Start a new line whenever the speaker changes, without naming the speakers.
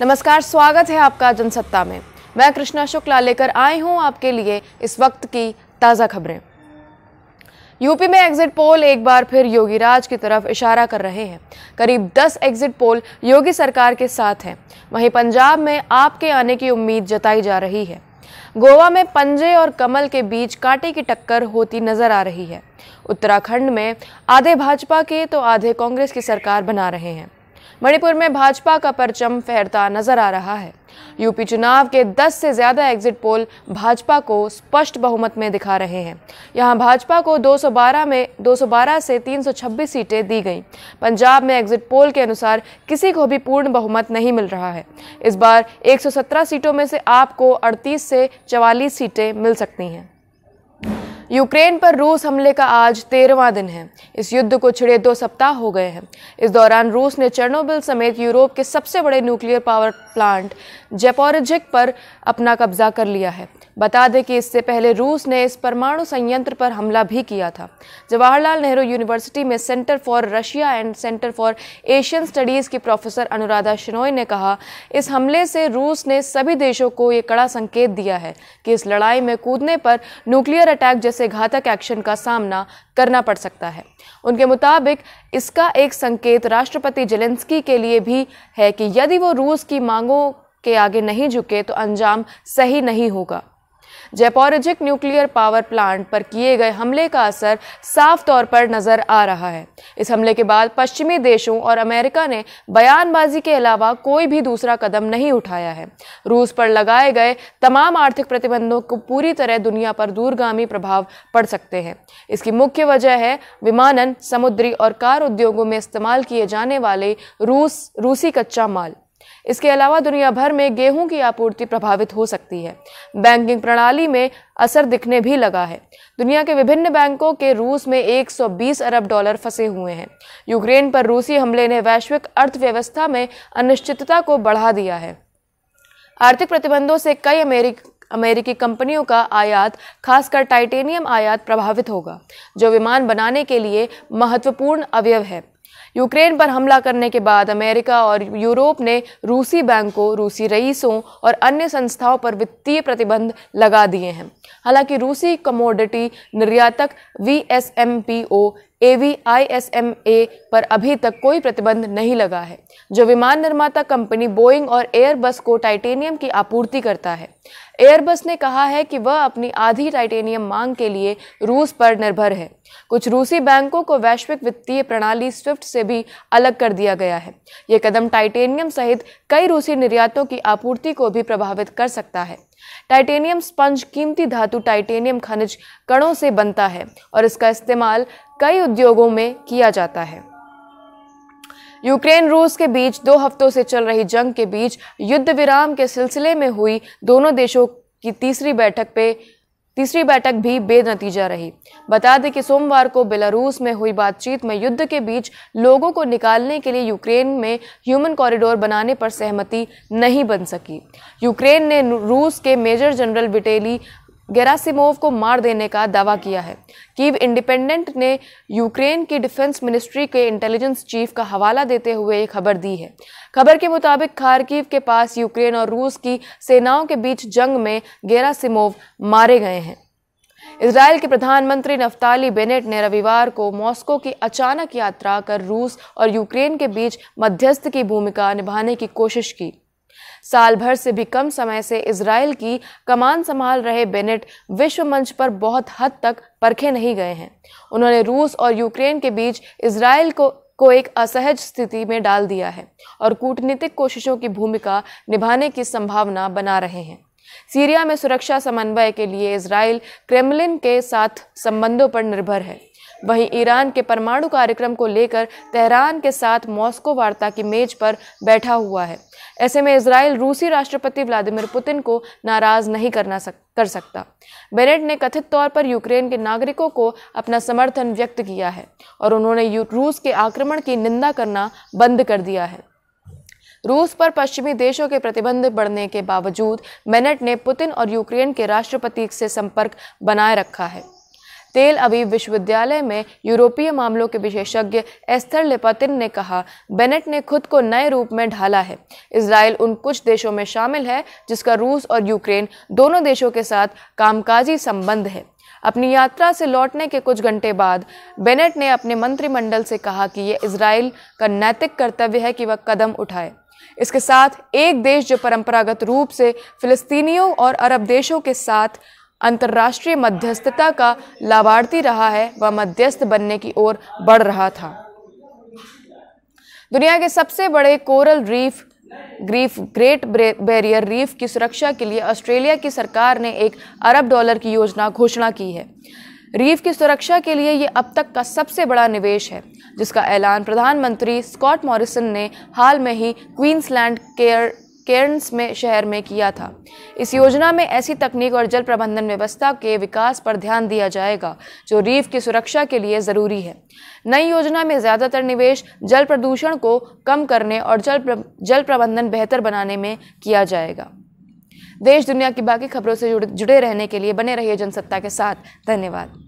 नमस्कार स्वागत है आपका जनसत्ता में मैं कृष्णा शुक्ला लेकर आई हूं आपके लिए इस वक्त की ताज़ा खबरें यूपी में एग्जिट पोल एक बार फिर योगी राज की तरफ इशारा कर रहे हैं करीब 10 एग्जिट पोल योगी सरकार के साथ हैं वहीं पंजाब में आपके आने की उम्मीद जताई जा रही है गोवा में पंजे और कमल के बीच कांटे की टक्कर होती नजर आ रही है उत्तराखंड में आधे भाजपा के तो आधे कांग्रेस की सरकार बना रहे हैं मणिपुर में भाजपा का परचम फहरता नजर आ रहा है यूपी चुनाव के 10 से ज्यादा एग्जिट पोल भाजपा को स्पष्ट बहुमत में दिखा रहे हैं यहां भाजपा को 212 में 212 से 326 सीटें दी गई पंजाब में एग्जिट पोल के अनुसार किसी को भी पूर्ण बहुमत नहीं मिल रहा है इस बार 117 सीटों में से आपको 38 से 44 सीटें मिल सकती हैं यूक्रेन पर रूस हमले का आज तेरहवा दिन है इस युद्ध को छिड़े दो सप्ताह हो गए हैं इस दौरान रूस ने चर्नोबिल समेत यूरोप के सबसे बड़े न्यूक्लियर पावर प्लांट जेपोरिजिक पर अपना कब्जा कर लिया है बता दें कि इससे पहले रूस ने इस परमाणु संयंत्र पर हमला भी किया था जवाहरलाल नेहरू यूनिवर्सिटी में centre for Russia and centre for Asian studies की प्रोफेसर अनुराधा शिनोई ने कहा इस हमले से रूस ने सभी देशों को ये कड़ा संकेत दिया है कि इस लड़ाई में कूदने पर न्यूक्लियर अटैक जैसे घातक एक्शन का सामना करना पड़ सकता है उनके मुताबिक इसका एक संकेत राष्ट्रपति जेलेंस्की के लिए भी है कि यदि वो रूस की मांगों के आगे नहीं झुके तो अंजाम सही नहीं होगा जयपोरिजिक न्यूक्लियर पावर प्लांट पर किए गए हमले का असर साफ तौर पर नजर आ रहा है इस हमले के बाद पश्चिमी देशों और अमेरिका ने बयानबाजी के अलावा कोई भी दूसरा कदम नहीं उठाया है रूस पर लगाए गए तमाम आर्थिक प्रतिबंधों को पूरी तरह दुनिया पर दूरगामी प्रभाव पड़ सकते हैं इसकी मुख्य वजह है विमानन समुद्री और कार उद्योगों में इस्तेमाल किए जाने वाले रूस रूसी कच्चा माल इसके अलावा दुनिया भर में गेहूं की आपूर्ति प्रभावित हो सकती है बैंकिंग प्रणाली में असर दिखने भी लगा है दुनिया के विभिन्न बैंकों के रूस में 120 अरब डॉलर फंसे हुए हैं यूक्रेन पर रूसी हमले ने वैश्विक अर्थव्यवस्था में अनिश्चितता को बढ़ा दिया है आर्थिक प्रतिबंधों से कई अमेरिक अमेरिकी कंपनियों का आयात खासकर टाइटेनियम आयात प्रभावित होगा जो विमान बनाने के लिए महत्वपूर्ण अवयव है यूक्रेन पर हमला करने के बाद अमेरिका और यूरोप ने रूसी बैंकों रूसी रईसों और अन्य संस्थाओं पर वित्तीय प्रतिबंध लगा दिए हैं हालांकि रूसी कमोडिटी निर्यातक V A V I S M A पर अभी तक कोई प्रतिबंध नहीं लगा है जो विमान निर्माता कंपनी बोइंग और एयरबस को टाइटेनियम की आपूर्ति करता है एयरबस ने कहा है कि वह अपनी आधी टाइटेनियम मांग के लिए रूस पर निर्भर है कुछ रूसी बैंकों को वैश्विक वित्तीय प्रणाली स्विफ्ट से भी अलग कर दिया गया है ये कदम टाइटेनियम सहित कई रूसी निर्यातों की आपूर्ति को भी प्रभावित कर सकता है टाइटेनियम स्पंज कीमती धातु टाइटेनियम खनिज कणों से बनता है और इसका इस्तेमाल कई उद्योगों में किया जाता है यूक्रेन रूस के बीच दो हफ्तों से चल रही जंग के बीच युद्ध विराम के सिलसिले में हुई दोनों देशों की तीसरी बैठक पे तीसरी बैठक भी बेनतीजा रही बता दें कि सोमवार को बेलारूस में हुई बातचीत में युद्ध के बीच लोगों को निकालने के लिए यूक्रेन में ह्यूमन कॉरिडोर बनाने पर सहमति नहीं बन सकी यूक्रेन ने रूस के मेजर जनरल विटेली गेरासिमोव को मार देने का दावा किया है कीव इंडिपेंडेंट ने यूक्रेन की डिफेंस मिनिस्ट्री के इंटेलिजेंस चीफ का हवाला देते हुए ये खबर दी है खबर के मुताबिक खारकीव के पास यूक्रेन और रूस की सेनाओं के बीच जंग में गेरासिमोव मारे गए हैं इसराइल के प्रधानमंत्री नफ्ताली बेनेट ने रविवार को मॉस्को की अचानक यात्रा कर रूस और यूक्रेन के बीच मध्यस्थ की भूमिका निभाने की कोशिश की साल भर से भी कम समय से इसराइल की कमान संभाल रहे बेनेट विश्व मंच पर बहुत हद तक परखे नहीं गए हैं उन्होंने रूस और यूक्रेन के बीच इसराइल को को एक असहज स्थिति में डाल दिया है और कूटनीतिक कोशिशों की भूमिका निभाने की संभावना बना रहे हैं सीरिया में सुरक्षा समन्वय के लिए इसराइल क्रेमलिन के साथ संबंधों पर निर्भर है वहीं ईरान के परमाणु कार्यक्रम को लेकर तेहरान के साथ मॉस्को वार्ता की मेज पर बैठा हुआ है ऐसे में इसराइल रूसी राष्ट्रपति व्लादिमीर पुतिन को नाराज नहीं करना सक, कर सकता बेनेट ने कथित तौर पर यूक्रेन के नागरिकों को अपना समर्थन व्यक्त किया है और उन्होंने रूस के आक्रमण की निंदा करना बंद कर दिया है रूस पर पश्चिमी देशों के प्रतिबंध बढ़ने के बावजूद मेनेट ने पुतिन और यूक्रेन के राष्ट्रपति से संपर्क बनाए रखा है तेल अवीव विश्वविद्यालय में यूरोपीय मामलों के विशेषज्ञ एस्थर लेपातिन ने कहा बेनेट ने खुद को नए रूप में ढाला है इसराइल उन कुछ देशों में शामिल है जिसका रूस और यूक्रेन दोनों देशों के साथ कामकाजी संबंध है अपनी यात्रा से लौटने के कुछ घंटे बाद बेनेट ने अपने मंत्रिमंडल से कहा कि यह इसराइल का नैतिक कर्तव्य है कि वह कदम उठाए इसके साथ एक देश जो परंपरागत रूप से फिलिस्तीनियों और अरब देशों के साथ अंतर्राष्ट्रीय मध्यस्थता का लाभार्थी रहा है व मध्यस्थ बनने की ओर बढ़ रहा था दुनिया के सबसे बड़े कोरल रीफ ग्रीफ ग्रेट बैरियर रीफ की सुरक्षा के लिए ऑस्ट्रेलिया की सरकार ने एक अरब डॉलर की योजना घोषणा की है रीफ की सुरक्षा के लिए ये अब तक का सबसे बड़ा निवेश है जिसका ऐलान प्रधानमंत्री स्कॉट मॉरिसन ने हाल में ही क्वींसलैंड केयर केर्न्स में शहर में किया था इस योजना में ऐसी तकनीक और जल प्रबंधन व्यवस्था के विकास पर ध्यान दिया जाएगा जो रीफ की सुरक्षा के लिए ज़रूरी है नई योजना में ज़्यादातर निवेश जल प्रदूषण को कम करने और जल प्र, जल प्रबंधन बेहतर बनाने में किया जाएगा देश दुनिया की बाकी खबरों से जुड़े रहने के लिए बने रहिए जनसत्ता के साथ धन्यवाद